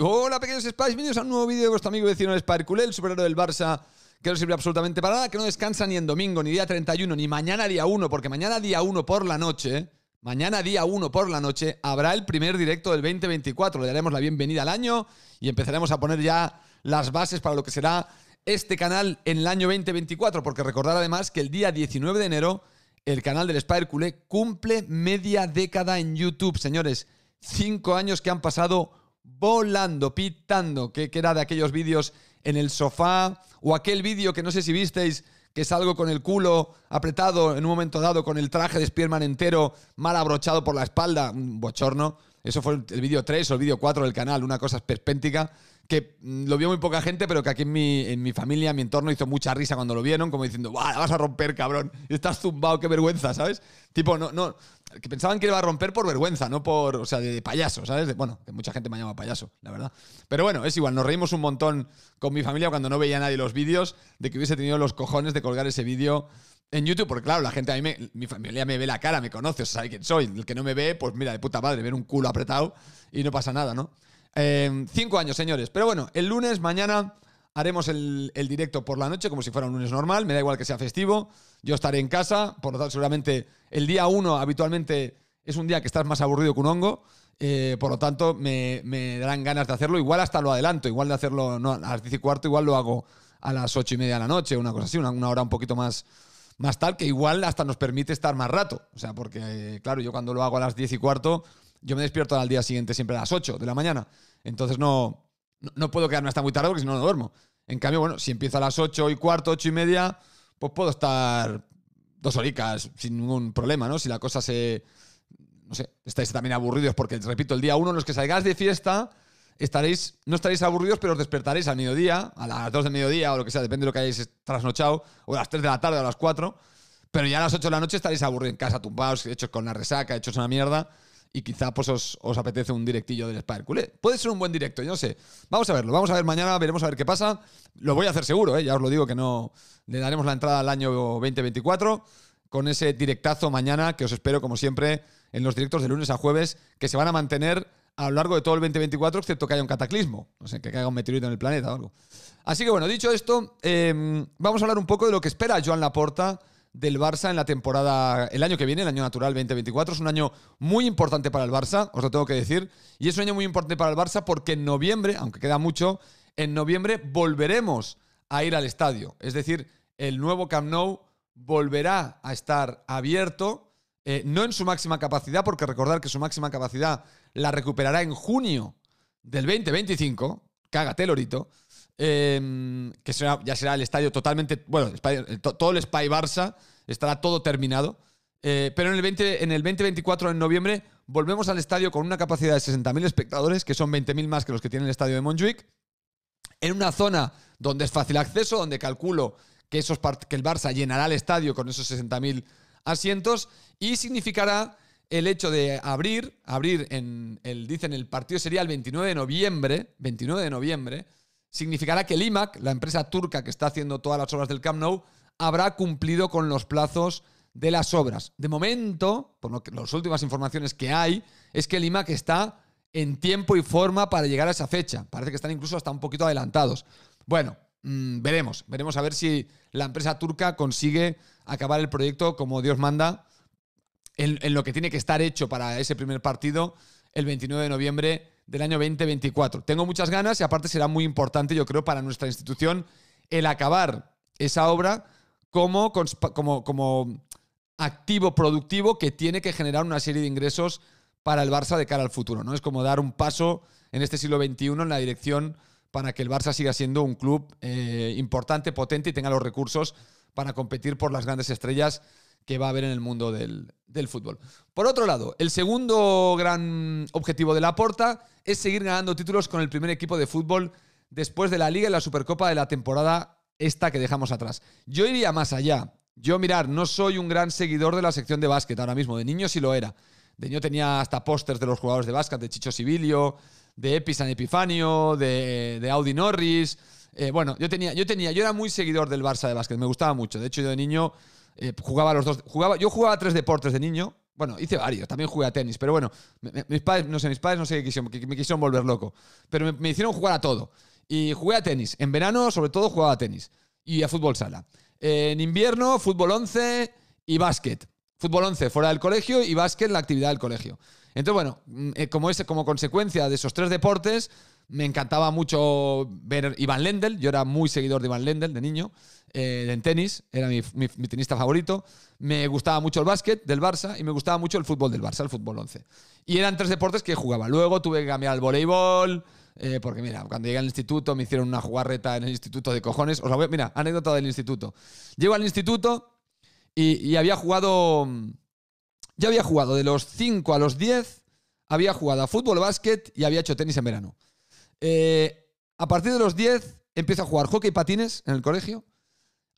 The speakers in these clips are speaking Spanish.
Hola pequeños Spice, bienvenidos a un nuevo vídeo de vuestro amigo y vecino culé el superhéroe del Barça, que no sirve absolutamente para nada, que no descansa ni en domingo, ni día 31, ni mañana día 1, porque mañana día 1 por la noche, mañana día 1 por la noche, habrá el primer directo del 2024, le daremos la bienvenida al año y empezaremos a poner ya las bases para lo que será este canal en el año 2024, porque recordar además que el día 19 de enero el canal del Cule cumple media década en YouTube, señores. Cinco años que han pasado volando, pitando, que, queda de aquellos vídeos en el sofá o aquel vídeo que no sé si visteis que salgo con el culo apretado en un momento dado con el traje de Spearman entero mal abrochado por la espalda, un bochorno. Eso fue el vídeo 3 o el vídeo 4 del canal, una cosa perspéntica que lo vio muy poca gente, pero que aquí en mi, en mi familia, en mi entorno, hizo mucha risa cuando lo vieron, como diciendo, ¡Buah, vas a romper, cabrón! Estás zumbado, qué vergüenza, ¿sabes? Tipo, no, no, que pensaban que iba a romper por vergüenza, no por, o sea, de, payaso, ¿sabes? bueno, que mucha gente me llama payaso, la verdad. Pero bueno, es igual, nos reímos un montón con mi familia cuando no veía nadie los vídeos, de que hubiese tenido los cojones de colgar ese vídeo en YouTube, porque claro, la gente a mí, mi familia me ve la cara, me conoce, o sabe quién soy. El que no me ve, pues mira, de puta madre, ver un culo apretado y no pasa nada, ¿no? Em, cinco años, señores. Pero bueno, el lunes, mañana, haremos el, directo por la noche, como si fuera un lunes normal. Me da igual que sea festivo. Yo estaré en casa. Por lo tanto, seguramente el día uno habitualmente es un día que estás más aburrido que un hongo. Eh, por lo tanto, me, darán ganas de hacerlo. Igual hasta lo adelanto. Igual de hacerlo no, a las diez y cuarto, igual lo hago a las ocho y media de la noche, una cosa así, una, hora un poquito más más tal, que igual hasta nos permite estar más rato. O sea, porque, claro, yo cuando lo hago a las 10 y cuarto, yo me despierto al día siguiente siempre a las 8 de la mañana. Entonces no, no puedo quedarme hasta muy tarde porque si no, no duermo. En cambio, bueno, si empiezo a las 8 y cuarto, 8 y media, pues puedo estar dos horicas sin ningún problema, ¿no? Si la cosa se... No sé, estáis también aburridos porque, repito, el día 1 los que salgáis de fiesta estaréis, no estaréis aburridos, pero os despertaréis al mediodía, a las 2 de mediodía o lo que sea, depende de lo que hayáis trasnochado, o a las 3 de la tarde o a las 4, pero ya a las 8 de la noche estaréis aburridos en casa, tumbados, hechos con la resaca, hechos una mierda, y quizá pues os, apetece un directillo del Spire Puede ser un buen directo, yo no sé. Vamos a verlo, vamos a ver mañana, veremos a ver qué pasa. Lo voy a hacer seguro, ¿eh? ya os lo digo que no le daremos la entrada al año 2024 con ese directazo mañana que os espero como siempre en los directos de lunes a jueves que se van a mantener a lo largo de todo el 2024, excepto que haya un cataclismo, no sé, que caiga un meteorito en el planeta o algo. Así que bueno, dicho esto, em, vamos a hablar un poco de lo que espera Joan Laporta del Barça en la temporada, el año que viene, el año natural 2024. Es un año muy importante para el Barça, os lo tengo que decir. Y es un año muy importante para el Barça porque en noviembre, aunque queda mucho, en noviembre volveremos a ir al estadio. Es decir, el nuevo Camp Nou volverá a estar abierto, eh, no en su máxima capacidad, porque recordar que su máxima capacidad la recuperará en junio del 2025. Cágate, Lorito Em, que será, ya será el estadio totalmente, bueno, todo el Spy Barça estará todo terminado. Eh, pero en el, 20, en el 2024, en noviembre, volvemos al estadio con una capacidad de 60.000 espectadores, que son 20.000 más que los que tiene el estadio de Montjuic, en una zona donde es fácil acceso, donde calculo que, esos que el Barça llenará el estadio con esos 60.000 asientos y significará el hecho de abrir, abrir en el, dicen el partido sería el 29 de noviembre, 29 de noviembre, significará que el IMAC, la empresa turca que está haciendo todas las obras del Camp Nou, habrá cumplido con los plazos de las obras. De momento, por las últimas informaciones que hay, es que el IMAC está en tiempo y forma para llegar a esa fecha. Parece que están incluso hasta un poquito adelantados. Bueno, mm, veremos, veremos a ver si la empresa turca consigue acabar el proyecto como Dios manda, en, en lo que tiene que estar hecho para ese primer partido el 29 de noviembre del año 2024. Tengo muchas ganas y aparte será muy importante, yo creo, para nuestra institución el acabar esa obra como, como, activo productivo que tiene que generar una serie de ingresos para el Barça de cara al futuro. ¿no? Es como dar un paso en este siglo XXI en la dirección para que el Barça siga siendo un club eh, importante, potente y tenga los recursos para competir por las grandes estrellas que va a haber en el mundo del, fútbol. Por otro lado, el segundo gran objetivo de la porta es seguir ganando títulos con el primer equipo de fútbol después de la Liga y la Supercopa de la temporada esta que dejamos atrás. Yo iría más allá. Yo, mirar, no soy un gran seguidor de la sección de básquet ahora mismo. De niño sí lo era. De niño tenía hasta pósters de los jugadores de básquet, de Chicho Sibilio, de Episan Epifanio, de, Audi Norris. Eh, bueno, yo tenía, yo tenía, yo era muy seguidor del Barça de básquet, me gustaba mucho. De hecho, yo de niño eh, jugaba los dos. Jugaba, yo jugaba tres deportes de niño. Bueno, hice varios, también jugué a tenis, pero bueno, mis padres, no sé, mis padres no sé qué quisieron, me quisieron volver loco. Pero me, hicieron jugar a todo. Y jugué a tenis. En verano, sobre todo, jugaba a tenis. Y a fútbol sala. Eh, en invierno, fútbol 11 y básquet. Fútbol 11 fuera del colegio y básquet la actividad del colegio. Entonces, bueno, mm, eh, como, ese como consecuencia de esos tres deportes, me encantaba mucho ver Iván Lendl. Yo era muy seguidor de Iván Lendl de niño. Eh, en tenis, era mi, tenista favorito. Me gustaba mucho el básquet del Barça y me gustaba mucho el fútbol del Barça, el fútbol 11. Y eran tres deportes que jugaba. Luego tuve que cambiar al voleibol, eh, porque mira, cuando llegué al instituto me hicieron una jugarreta en el instituto de cojones. O mira, anécdota del instituto. Llego al instituto y, y había jugado. Ya había jugado de los 5 a los 10, había jugado a fútbol, básquet y había hecho tenis en verano. Eh, a partir de los 10 empiezo a jugar hockey y patines en el colegio,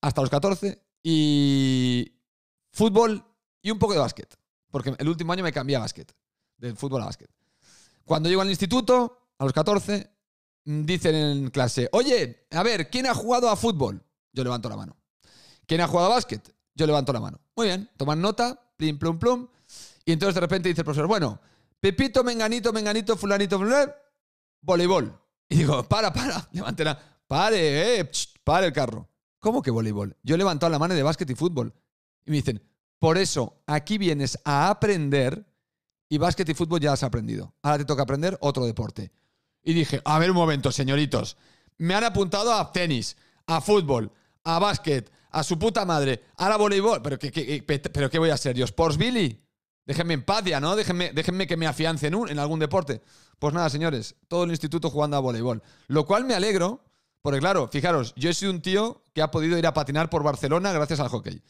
hasta los 14, y fútbol y un poco de básquet, porque el último año me cambié a básquet, del fútbol a básquet. Cuando llego al instituto, a los 14, mm, dicen en clase, oye, a ver, ¿quién ha jugado a fútbol? Yo levanto la mano. ¿Quién ha jugado a básquet? Yo levanto la mano. Muy bien, toman nota, plim, plum, plum. Y entonces de repente dice el profesor, bueno, Pepito, Menganito, Menganito, Fulanito, Fulanito, voleibol. Y digo, para, para, levántela, Pare, eh, pare el carro. ¿Cómo que voleibol? Yo he levantado la mano de básquet y fútbol. Y me dicen, por eso aquí vienes a aprender y básquet y fútbol ya has aprendido. Ahora te toca aprender otro deporte. Y dije, a ver un momento, señoritos. Me han apuntado a tenis, a fútbol, a básquet, a su puta madre, ahora voleibol. ¿Pero pero qué voy a hacer? ¿Yo Sports Billy? Déjenme en paz ¿no? Déjenme, déjenme que me afiancen en, en algún deporte. Pues nada, señores, todo el instituto jugando a voleibol. Lo cual me alegro, porque claro, fijaros, yo soy un tío que ha podido ir a patinar por Barcelona gracias al hockey.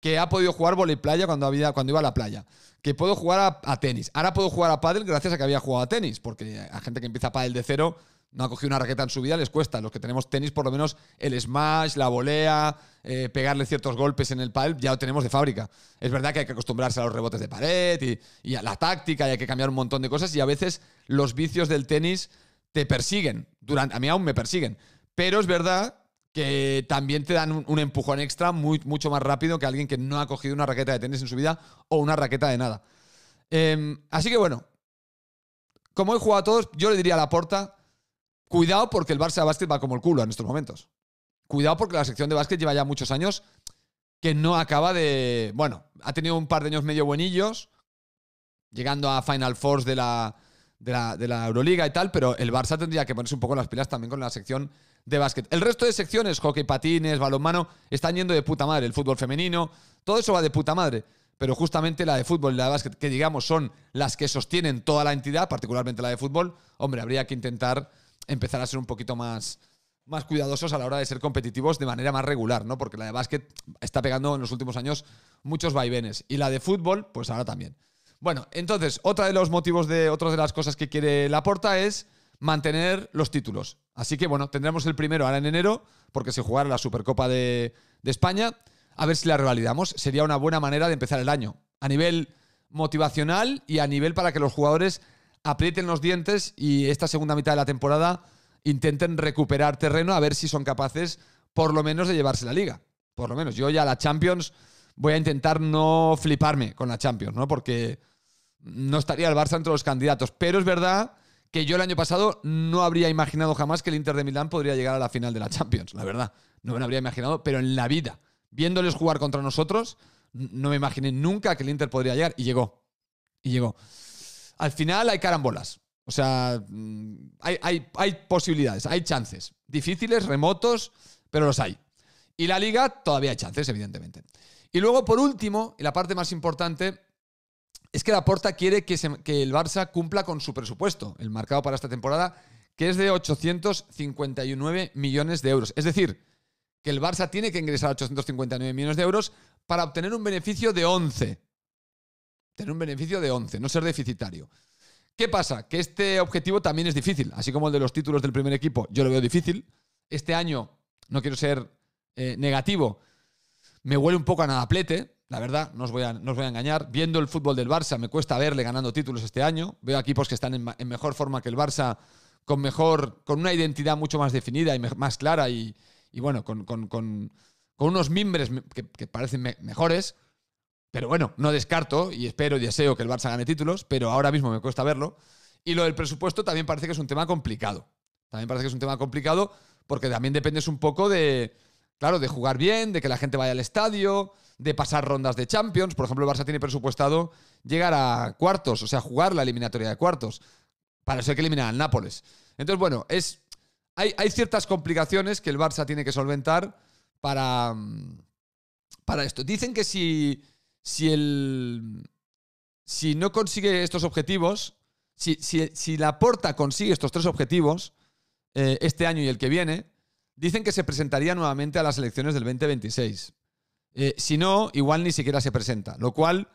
Que ha podido jugar voleibol playa cuando, había, cuando iba a la playa. Que puedo jugar a, tenis. Ahora puedo jugar a pádel gracias a que había jugado a tenis. Porque a gente que empieza a pádel de cero no ha cogido una raqueta en su vida, les cuesta. Los que tenemos tenis, por lo menos el smash, la volea, eh, pegarle ciertos golpes en el pal, ya lo tenemos de fábrica. Es verdad que hay que acostumbrarse a los rebotes de pared y, a la táctica y hay que cambiar un montón de cosas y a veces los vicios del tenis te persiguen. Durante, a mí aún me persiguen. Pero es verdad que también te dan un, empujón extra muy, mucho más rápido que alguien que no ha cogido una raqueta de tenis en su vida o una raqueta de nada. Em, así que bueno, como he jugado a todos, yo le diría a la porta Cuidado porque el Barça de básquet va como el culo en estos momentos. Cuidado porque la sección de básquet lleva ya muchos años que no acaba de... Bueno, ha tenido un par de años medio buenillos, llegando a Final Four de la, de la, Euroliga y tal, pero el Barça tendría que ponerse un poco las pilas también con la sección de básquet. El resto de secciones, hockey, patines, balonmano, están yendo de puta madre. El fútbol femenino, todo eso va de puta madre. Pero justamente la de fútbol y la de básquet, que digamos son las que sostienen toda la entidad, particularmente la de fútbol, hombre, habría que intentar empezar a ser un poquito más más cuidadosos a la hora de ser competitivos de manera más regular, ¿no? Porque la de básquet está pegando en los últimos años muchos vaivenes y la de fútbol, pues ahora también. Bueno, entonces, otra de los motivos de otra de las cosas que quiere Laporta es mantener los títulos. Así que bueno, tendremos el primero ahora en enero porque se jugará la Supercopa de, de España. A ver si la revalidamos. Sería una buena manera de empezar el año a nivel motivacional y a nivel para que los jugadores aprieten los dientes y esta segunda mitad de la temporada intenten recuperar terreno a ver si son capaces por lo menos de llevarse la liga. Por lo menos yo ya la Champions voy a intentar no fliparme con la Champions, ¿no? Porque no estaría el Barça entre los candidatos, pero es verdad que yo el año pasado no habría imaginado jamás que el Inter de Milán podría llegar a la final de la Champions, la verdad. No me lo habría imaginado, pero en la vida, viéndoles jugar contra nosotros, no me imaginé nunca que el Inter podría llegar y llegó. Y llegó al final hay carambolas. O sea, mm, hay, posibilidades, hay chances. Difíciles, remotos, pero los hay. Y la liga todavía hay chances, evidentemente. Y luego, por último, y la parte más importante, es que Laporta quiere que, el Barça cumpla con su presupuesto, el marcado para esta temporada, que es de 859 millones de euros. Es decir, que el Barça tiene que ingresar 859 millones de euros para obtener un beneficio de 11 tener un beneficio de 11, no ser deficitario. ¿Qué pasa? Que este objetivo también es difícil, así como el de los títulos del primer equipo, yo lo veo difícil. Este año, no quiero ser eh, negativo, me huele un poco a nadaplete. la verdad, no os, voy a, voy a engañar. Viendo el fútbol del Barça, me cuesta verle ganando títulos este año. Veo equipos que están en, mejor forma que el Barça, con, mejor, con una identidad mucho más definida y más clara y, bueno, con, unos mimbres que, parecen mejores. Pero bueno, no descarto y espero y deseo que el Barça gane títulos, pero ahora mismo me cuesta verlo. Y lo del presupuesto también parece que es un tema complicado. También parece que es un tema complicado porque también dependes un poco de, claro, de jugar bien, de que la gente vaya al estadio, de pasar rondas de Champions. Por ejemplo, el Barça tiene presupuestado llegar a cuartos, o sea, jugar la eliminatoria de cuartos. Para ser hay que eliminar al Nápoles. Entonces, bueno, es, hay, hay ciertas complicaciones que el Barça tiene que solventar para, mm, para esto. Dicen que si si el. Si no consigue estos objetivos, si, si, la porta consigue estos tres objetivos, eh, este año y el que viene, dicen que se presentaría nuevamente a las elecciones del 2026. Eh, si no, igual ni siquiera se presenta. Lo cual,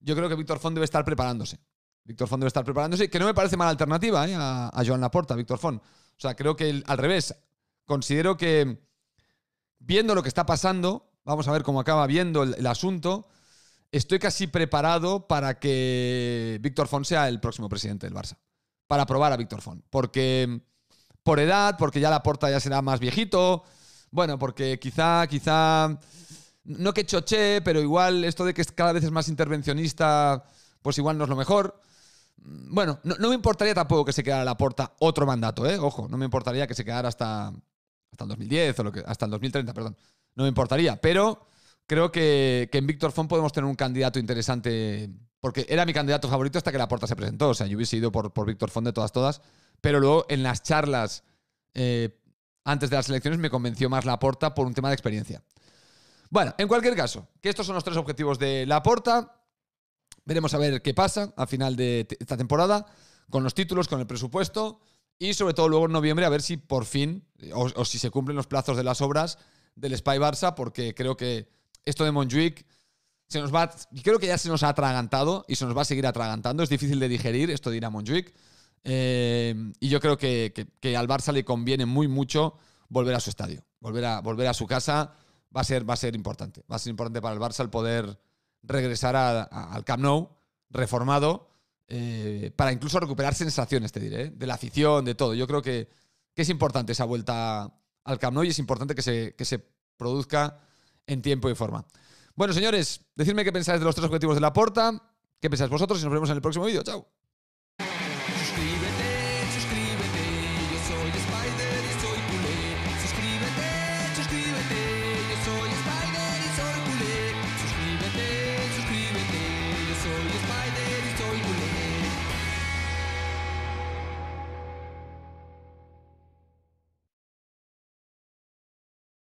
yo creo que Víctor Font debe estar preparándose. Víctor Font debe estar preparándose, que no me parece mala alternativa eh, a, Joan Laporta, Víctor Font. O sea, creo que al revés. Considero que, viendo lo que está pasando, vamos a ver cómo acaba viendo el asunto, estoy casi preparado para que Víctor Font sea el próximo presidente del Barça. Para probar a Víctor Font. Porque mm, por edad, porque ya la porta ya será más viejito. Bueno, porque quizá, quizá. No que choché, pero igual esto de que cada vez es más intervencionista, pues igual no es lo mejor. Mm, bueno, no, me importaría tampoco que se quedara la porta otro mandato, ¿eh? Ojo, no me importaría que se quedara hasta, hasta el 2010 o lo que, hasta el 2030, perdón. No me importaría, pero creo que, en Víctor Font podemos tener un candidato interesante, porque era mi candidato favorito hasta que la puerta se presentó. O sea, yo hubiese ido por, por Víctor Font de todas, todas. Pero luego en las charlas eh, antes de las elecciones me convenció más la porta por un tema de experiencia. Bueno, en cualquier caso, que estos son los tres objetivos de la porta. Veremos a ver qué pasa al final de esta temporada con los títulos, con el presupuesto y sobre todo luego en noviembre a ver si por fin o, o si se cumplen los plazos de las obras del Spy Barça porque creo que esto de Montjuic se nos va, creo que ya se nos ha atragantado y se nos va a seguir atragantando. Es difícil de digerir esto de ir eh, y yo creo que, al Barça le conviene muy mucho volver a su estadio, volver a, volver a su casa. Va a, ser, va a ser importante. Va a ser importante para el Barça el poder regresar al Camp Nou reformado eh, para incluso recuperar sensaciones, te diré, ¿eh? de la afición, de todo. Yo creo que, es importante esa vuelta al Camp Nou y es importante que se, que se produzca en tiempo y forma. Bueno, señores, decidme qué pensáis de los tres objetivos de la porta, qué pensáis vosotros y nos vemos en el próximo vídeo. Chao.